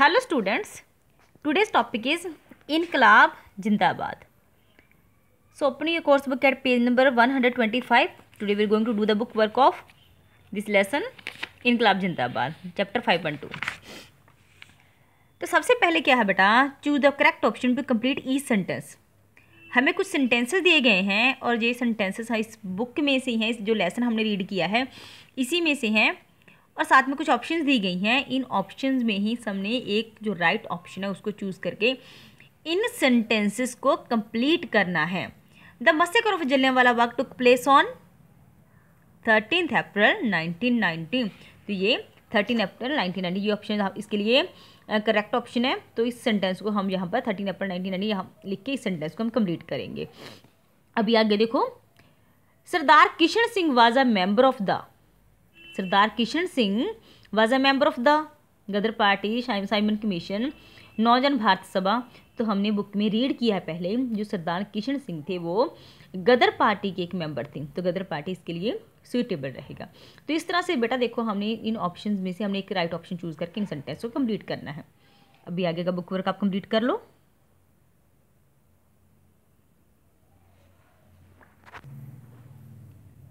hello students today's topic is Inquilab Zindabad so open your course book at page number 125 today we are going to do the book work of this lesson Inquilab Zindabad chapter 5.2 तो सबसे पहले क्या है बेटा choose the correct option to complete each sentence हमें कुछ sentences दिए गए हैं और ये सेंटेंसेस इस बुक में से हैं जो लेसन हमने रीड किया है इसी में से हैं और साथ में कुछ ऑप्शंस दी गई हैं इन ऑप्शंस में ही सबने एक जो राइट right ऑप्शन है उसको चूज़ करके इन सेंटेंसेस को कंप्लीट करना है द मस्कर ऑफ वाला Bagh took place on thirteen April nineteen nineteen तो ये थर्टीन अप्रैल नाइनटीन ये ऑप्शन इसके लिए करेक्ट ऑप्शन है तो इस सेंटेंस को हम यहाँ पर थर्टीन अप्रैल नाइनटीन नाइनटी यहाँ लिख के इस सेंटेंस को हम कंप्लीट करेंगे अभी आगे देखो Sardar Kishan Singh was a member of the Sardar Kishan Singh was a member of the Ghadar party Simon commission Naujawan Bharat Sabha तो हमने बुक में रीड किया है पहले जो सरदार किशन सिंह थे वो गदर पार्टी के एक मेंबर थे तो गदर पार्टी इसके लिए सुइटेबल रहेगा तो इस तरह से बेटा देखो हमने इन ऑप्शन में से हमने एक राइट ऑप्शन चूज करके इन सेंटेंस को कंप्लीट करना है अभी आगे का बुक वर्क आप कंप्लीट कर लो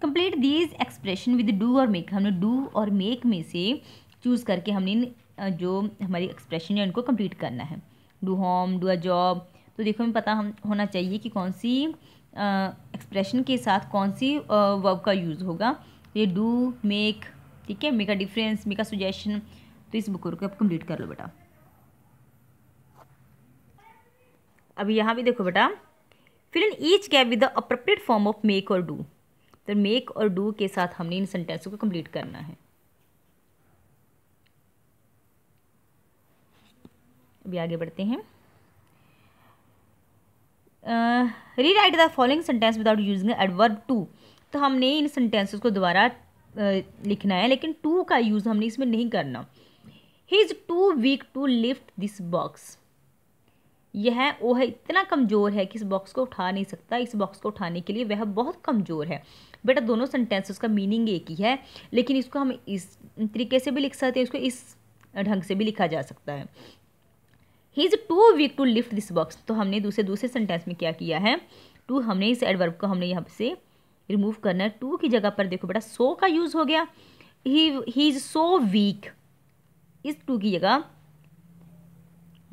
complete these expression with do और मेक हमने डू और मेक में से चूज़ करके हमने जो हमारी एक्सप्रेशन है उनको कंप्लीट करना है do home do a job तो देखो हमें पता हम होना चाहिए कि कौन सी एक्सप्रेशन के साथ कौन सी वर्ब का यूज़ होगा ये डू मेक ठीक है make a difference make a suggestion तो इस बुक को आप कंप्लीट कर लो बेटा अब यहाँ भी देखो बेटा फिर in each gap with the appropriate form of make और डू तो मेक और डू के साथ हमने इन सेंटेंसों को कंप्लीट करना है अभी आगे बढ़ते हैं rewrite the following sentence without using adverb too तो हमने इन सेंटेंसेस को दोबारा लिखना है लेकिन टू का यूज़ हमने इसमें नहीं करना he is too weak to lift this box यह वो है इतना कमज़ोर है कि इस बॉक्स को उठा नहीं सकता इस बॉक्स को उठाने के लिए वह बहुत कमज़ोर है बेटा दोनों सेंटेंसेस का मीनिंग एक ही है लेकिन इसको हम इस तरीके से भी लिख सकते हैं इसको इस ढंग से भी लिखा जा सकता है he is too weak to lift this box तो हमने दूसरे दूसरे सेंटेंस में क्या किया है टू हमने इस एडवर्ब को हमने यहाँ से रिमूव करना है टू की जगह पर देखो बेटा सो का यूज़ हो गया ही इज़ सो वीक इस टू की जगह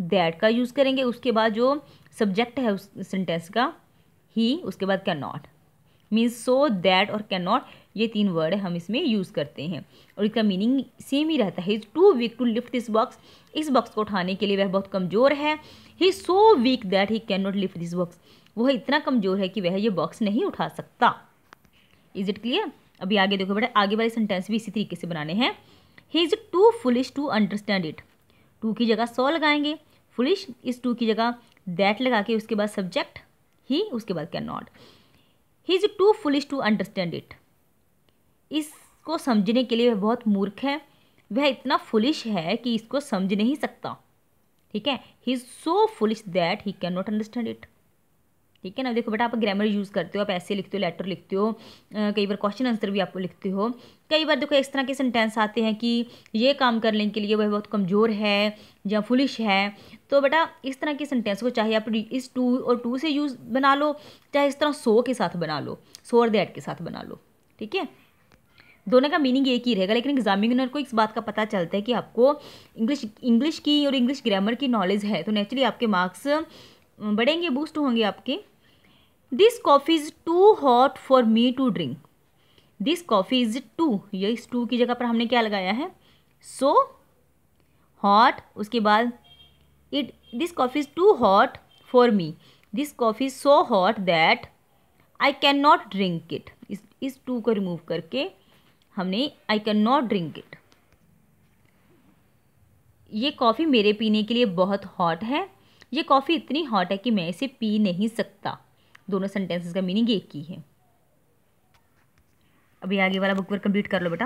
दैट का यूज़ करेंगे उसके बाद जो सब्जेक्ट है उस सेंटेंस का ही उसके बाद can not means so that और कैन नॉट ये तीन वर्ड हम इसमें यूज़ करते हैं और इसका मीनिंग सेम ही रहता है is too weak to lift this box इस बॉक्स को उठाने के लिए वह बहुत कमज़ोर है he so weak that he can not lift this box वह इतना कमज़ोर है कि वह ये बॉक्स नहीं उठा सकता इज़ इट क्लियर अभी आगे देखो बेटा आगे वाले सेंटेंस भी इसी तरीके से बनाने हैं he is too foolish to understand it too की जगह सौ लगाएंगे फुलिश इस टू की जगह दैट लगा के उसके बाद सब्जेक्ट ही उसके बाद can not he is too foolish to understand it इसको समझने के लिए वह बहुत मूर्ख है वह इतना फुलिश है कि इसको समझ नहीं सकता ठीक है he is so foolish that he can not understand it ठीक है ना देखो बेटा आप ग्रामर यूज़ करते हो आप ऐसे लिखते हो लेटर लिखते हो कई बार क्वेश्चन आंसर भी आपको लिखते हो कई बार देखो इस तरह के सेंटेंस आते हैं कि ये काम करने के लिए वह बहुत कमज़ोर है या फुलिश है तो बेटा इस तरह के सेंटेंस को चाहे आप इस टू और टू से यूज़ बना लो चाहे इस तरह सो के साथ बना लो सो और दैट के साथ बना लो ठीक है दोनों का मीनिंग एक ही रहेगा लेकिन एग्जामिनर को इस बात का पता चलता है कि आपको इंग्लिश इंग्लिश की और इंग्लिश ग्रामर की नॉलेज है तो नेचुरली आपके मार्क्स बढ़ेंगे बूस्ट होंगे आपके this coffee is too hot for me to drink this coffee is too ये इस टू की जगह पर हमने क्या लगाया है सो हॉट उसके बाद it this coffee is too hot for me this coffee is so hot that I can not drink it इस इस टू को रिमूव करके हमने I can not drink it ये कॉफ़ी मेरे पीने के लिए बहुत हॉट है ये कॉफ़ी इतनी हॉट है कि मैं इसे पी नहीं सकता दोनों सेंटेंसेस का मीनिंग एक ही है अभी आगे वाला बुक वर्क कंप्लीट कर लो बेटा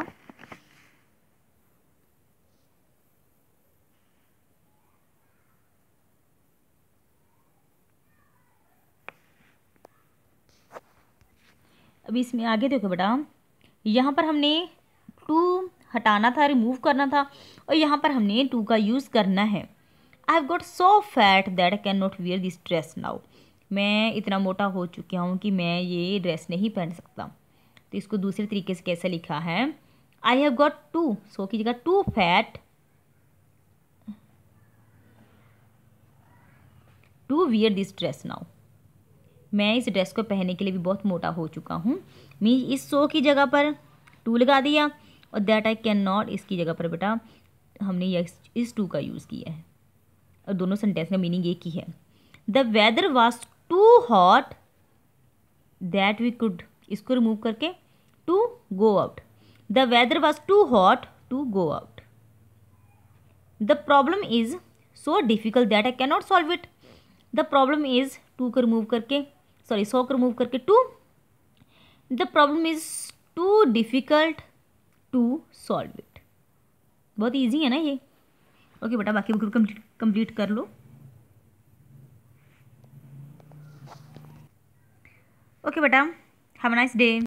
अभी इसमें आगे देखो बेटा यहाँ पर हमने टू हटाना था रिमूव करना था और यहाँ पर हमने टू का यूज़ करना है I have got so fat that can not wear this dress now मैं इतना मोटा हो चुका हूँ कि मैं ये ड्रेस नहीं पहन सकता तो इसको दूसरे तरीके से कैसे लिखा है I have got too so की जगह too fat to wear this dress now मैं इस ड्रेस को पहनने के लिए भी बहुत मोटा हो चुका हूँ मीन इस सो की जगह पर टू लगा दिया और दैट आई कैन नॉट इसकी जगह पर बेटा हमने ये इस टू का यूज़ किया है और दोनों सेंटेंस का मीनिंग एक ही है the weather was too hot that we could इसको रिमूव करके to go out the weather was too hot to go out the problem is so difficult that I cannot solve it the problem is too को remove करके sorry so को remove करके too the problem is too difficult to solve it बहुत easy है ना ये okay बेटा बाकी बुक कंप्लीट कर लो okay beta have a nice day